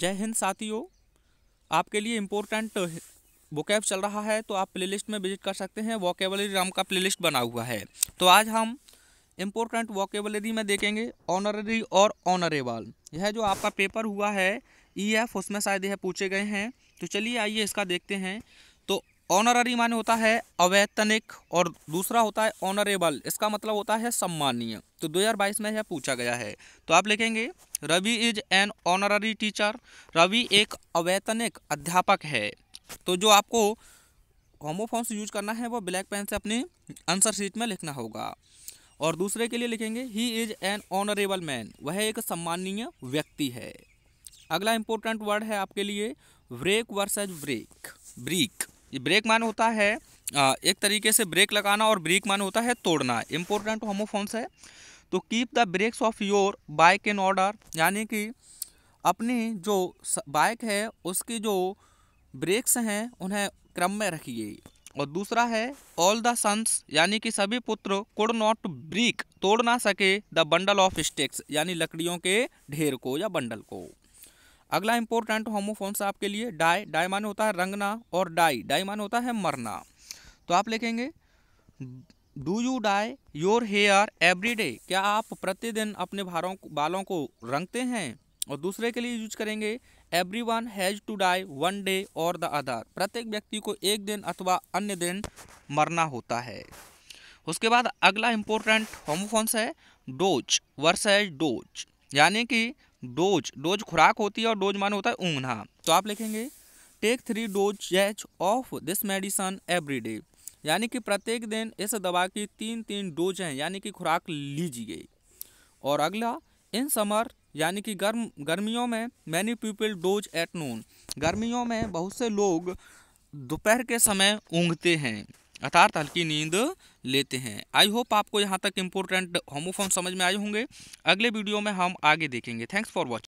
जय हिंद साथियों आपके लिए इम्पोर्टेंट वोकैब चल रहा है तो आप प्लेलिस्ट में विजिट कर सकते हैं वॉकेबलरी राम का प्लेलिस्ट बना हुआ है तो आज हम इम्पोर्टेंट वॉकेबलरी में देखेंगे ऑनररी और ऑनरेबल यह जो आपका पेपर हुआ है ई e एफ उसमें शायद यह पूछे गए हैं तो चलिए आइए इसका देखते हैं ऑनररी माने होता है अवैतनिक और दूसरा होता है ऑनरेबल इसका मतलब होता है सम्मानीय तो 2022 में यह पूछा गया है तो आप लिखेंगे Ravi is an honorary teacher Ravi एक अवैतनिक अध्यापक है तो जो आपको होमोफोन्स यूज करना है वो ब्लैक पेन से अपनी आंसर शीट में लिखना होगा और दूसरे के लिए लिखेंगे he is an honourable man वह एक सम्मानीय व्यक्ति है अगला इंपॉर्टेंट वर्ड है आपके लिए ब्रेक वर्सेज ब्रेक ब्रीक ये ब्रेक मान होता है एक तरीके से ब्रेक लगाना और ब्रेक मान होता है तोड़ना इम्पोर्टेंट होमोफोन्स है तो keep the brakes of your bike in order यानी कि अपनी जो बाइक है उसकी जो ब्रेक्स हैं उन्हें क्रम में रखिए और दूसरा है ऑल द सन्स यानी कि सभी पुत्र कुड नॉट ब्रीक तोड़ ना सके द बंडल ऑफ स्टिक्स यानी लकड़ियों के ढेर को या बंडल को अगला इंपॉर्टेंट होमोफोन्स आपके लिए डाई डाई माने होता है रंगना और डाई डाई माने होता है मरना तो आप लिखेंगे do you dye your hair every day क्या आप प्रतिदिन अपने भारों बालों को रंगते हैं और दूसरे के लिए यूज करेंगे every one has to die one day और द अदर प्रत्येक व्यक्ति को एक दिन अथवा अन्य दिन मरना होता है उसके बाद अगला इम्पोर्टेंट होमोफोन्स है डोच वर्सेज डोच यानी कि डोज डोज खुराक होती है और डोज माने होता है ऊँघना हाँ। तो आप लिखेंगे take three doses each of this medicine every day यानी कि प्रत्येक दिन इस दवा की तीन तीन डोज हैं यानी कि खुराक लीजिए और अगला इन समर यानी कि गर्म गर्मियों में many people doze at noon गर्मियों में बहुत से लोग दोपहर के समय ऊँगते हैं अर्थात हल्की नींद लेते हैं आई होप आपको यहाँ तक इम्पोर्टेंट होमोफोन समझ में आए होंगे अगले वीडियो में हम आगे देखेंगे थैंक्स फॉर वॉचिंग